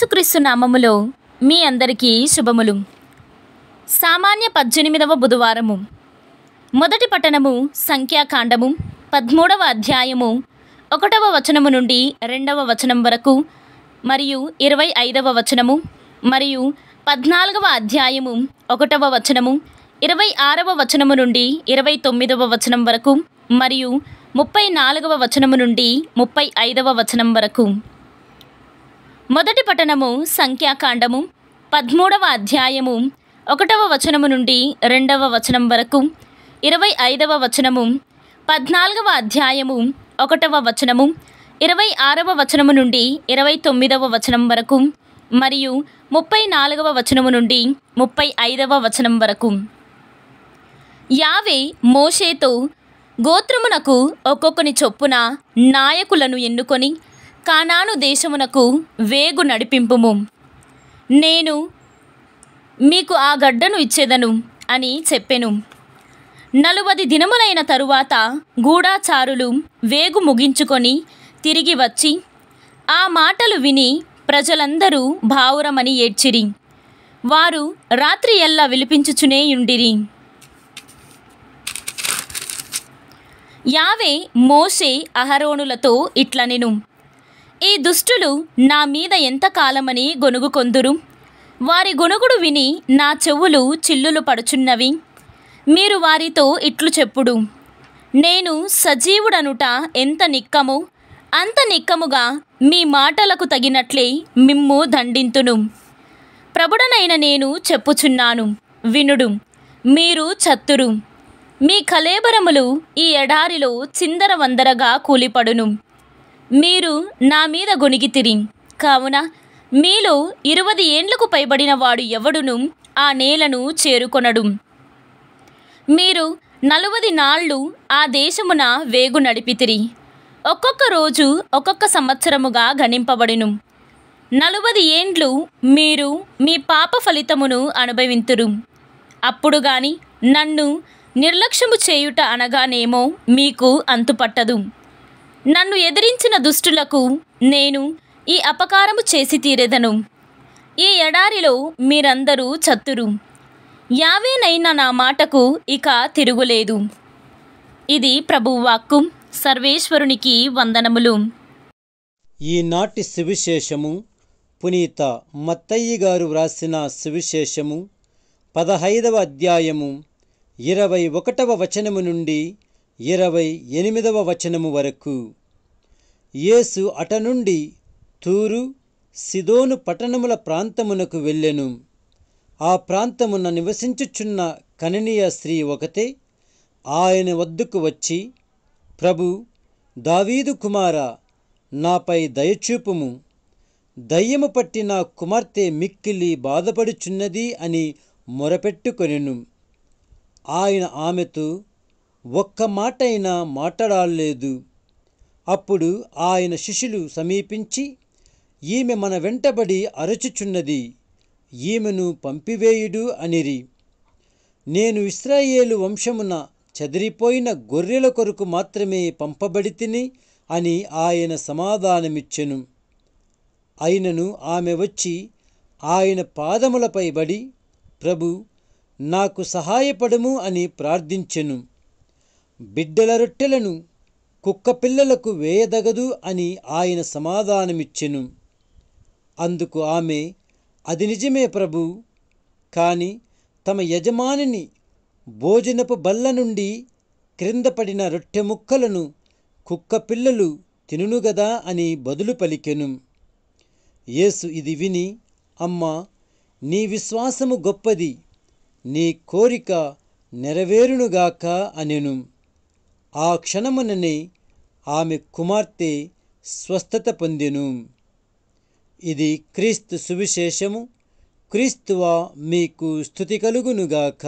యేసుక్రీస్తు నామములో మీ అందరికీ శుభములు సామాన్య పద్దెనిమిదవ బుధవారము మొదటి పట్టణము సంఖ్యాకాండము పదమూడవ అధ్యాయము ఒకటవ వచనము నుండి రెండవ వచనం వరకు మరియు ఇరవై ఐదవ వచనము మరియు పద్నాలుగవ అధ్యాయము ఒకటవ వచనము ఇరవై ఆరవ వచనము నుండి ఇరవై తొమ్మిదవ వచనం వరకు మరియు ముప్పై నాలుగవ వచనము నుండి ముప్పై ఐదవ వచనం వరకు మొదటి పఠనము సంఖ్యాకాండము పదమూడవ అధ్యాయము ఒకటవ వచనము నుండి రెండవ వచనం వరకు ఇరవై ఐదవ వచనము పద్నాలుగవ అధ్యాయము ఒకటవ వచనము ఇరవై ఆరవ వచనము నుండి ఇరవై తొమ్మిదవ వచనం వరకు మరియు ముప్పై నాలుగవ వచనము నుండి ముప్పై ఐదవ వచనం వరకు యావే మోషేతో గోత్రమునకు ఒక్కొక్కని చొప్పున నాయకులను ఎన్నుకొని కానాను దేశమునకు వేగు నడిపింపుము నేను మీకు ఆ గడ్డను ఇచ్చేదను అని చెప్పెను నలువది దినములైన తరువాత గూఢాచారులు వేగు ముగించుకొని తిరిగి వచ్చి ఆ మాటలు విని ప్రజలందరూ భావురమని ఏడ్చిరి వారు రాత్రి ఎల్లా విలిపించుచునేయుండిరి యావే మోసే అహరోణులతో ఇట్లనెను ఈ దుష్టులు నా మీద ఎంతకాలమని గొనుగుకొందురు వారి గొనుగుడు విని నా చెవులు చిల్లులు పడుచున్నవి మీరు వారితో ఇట్లు చెప్పుడు నేను సజీవుడనుట ఎంత నిక్కము అంత నిక్కముగా మీ మాటలకు తగినట్లే మిమ్ము దండింతును ప్రభుడనైన నేను చెప్పుచున్నాను వినుడు మీరు చత్తురు మీ కలేబరములు ఈ ఎడారిలో చిందరవందరగా కూలిపడును మీరు నా మీద గొనిగితిరి కావున మీలో ఇరవై ఏండ్లకు పైబడిన వాడు ఎవడును ఆ నేలను చేరుకొనడు మీరు నలువది నాళ్ళు ఆ దేశమున వేగు నడిపితిరి ఒక్కొక్క రోజు ఒక్కొక్క సంవత్సరముగా గణింపబడును నలువది ఏండ్లు మీరు మీ పాప ఫలితమును అనుభవింతురు అప్పుడు గాని నన్ను నిర్లక్ష్యము చేయుట అనగానేమో మీకు అంతుపట్టదు నన్ను ఎదిరించిన దుష్టులకు నేను ఈ అపకారము చేసి తీరేదను ఈ ఎడారిలో మీరందరూ చత్తురు యావేనైన నా మాటకు ఇక తిరుగులేదు ఇది ప్రభువాక్కు సర్వేశ్వరునికి వందనములు ఈనాటి సువిశేషము పునీత మత్తయ్య గారు వ్రాసిన సువిశేషము పదహైదవ అధ్యాయము ఇరవై ఒకటవ వచనము నుండి ఇరవై ఎనిమిదవ వచనము వరకు యేసు అటనుండి తూరు సిదోను పట్టణముల ప్రాంతమునకు వెళ్ళెను ఆ ప్రాంతమున నివసించుచున్న కననీయ స్త్రీ ఒకతే ఆయన వద్దకు వచ్చి ప్రభు దావీదు కుమార నాపై దయచూపుము దయ్యము పట్టి నా కుమార్తె మిక్కిలి బాధపడుచున్నది అని మొరపెట్టుకొనెను ఆయన ఆమెతో ఒక్క మాటైనా మాట్లాడలేదు అప్పుడు ఆయన శిష్యులు సమీపించి ఈమె మన వెంటబడి అరచుచున్నది ఈమెను పంపివేయుడు అనిరి నేను ఇస్రాయేలు వంశమున చెదిరిపోయిన గొర్రెల కొరకు మాత్రమే పంపబడి తిని అని ఆయన సమాధానమిచ్చెను అయినను ఆమె వచ్చి ఆయన పాదములపై బడి ప్రభు నాకు సహాయపడము అని ప్రార్థించెను బిడ్డల రొట్టెలను కుక్క పిల్లలకు వేయదగదు అని ఆయన సమాధానమిచ్చెను అందుకు ఆమె అది నిజమే ప్రభు కాని తమ యజమానిని భోజనపు బల్ల నుండి క్రిందపడిన రొట్టె ముక్కలను కుక్క పిల్లలు తినునుగదా అని బదులు పలికెను యేసు ఇది విని అమ్మా నీ విశ్వాసము గొప్పది నీ కోరిక నెరవేరునుగాక అనెను ఆ క్షణముననే ఆమె కుమార్తె స్వస్థత పొందెను ఇది క్రీస్తు సువిశేషము క్రీస్తువా మీకు స్థుతి కలుగునుగాక